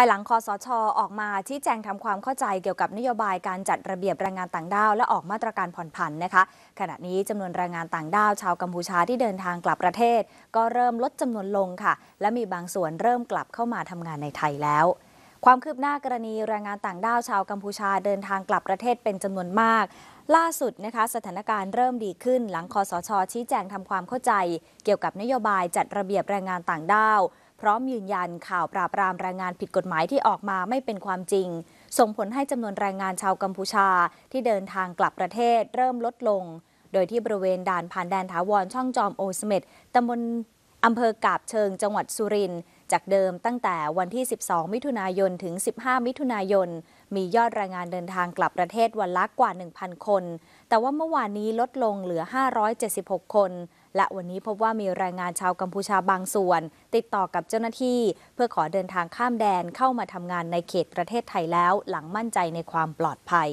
ภายหลังคอสช ออกมาชี้แจงทำความเข้าใจเกี่ยวกับนโยบายการจัดระเบียบแรงงานต่างด้าวและออกมาตรการผ่อนผันนะคะ ขณะนี้จำนวนแรงงานต่างด้าวชาวกัมพูชาที่เดินทางกลับประเทศ ก็เริ่มลดจำนวนลงค่ะ และมีบางส่วนเริ่มกลับเข้ามาทำงานในไทยแล้ว ความคืบหน้ากรณีแรงงานต่างด้าวชาวกัมพูชาเดินทางกลับประเทศเป็นจำนวนมาก ล่าสุดนะคะสถานการณ์เริ่มดีขึ้น หลังคอสชชี้แจงทำความเข้าใจเกี่ยวกับนโยบายจัดระเบียบแรงงานต่างด้าวพร้อมยืนยันข่าวปราบปรามแรงงานผิดกฎหมายที่ออกมาไม่เป็นความจริง ส่งผลให้จำนวนแรงงานชาวกัมพูชาที่เดินทางกลับประเทศเริ่มลดลง โดยที่บริเวณด่านผ่านแดนถาวรช่องจอมโอสเมดตำบลอำเภอกาบเชิงจังหวัดสุรินทร์จากเดิมตั้งแต่วันที่ 12 มิถุนายนถึง 15 มิถุนายน มียอดแรงงานเดินทางกลับประเทศวันละกว่า 1,000 คน แต่ว่าเมื่อวานนี้ลดลงเหลือ 576 คนและวันนี้พบว่ามีแรงงานชาวกัมพูชาบางส่วน ติดต่อกับเจ้าหน้าที่ เพื่อขอเดินทางข้ามแดนเข้ามาทำงานในเขตประเทศไทยแล้วหลังมั่นใจในความปลอดภัย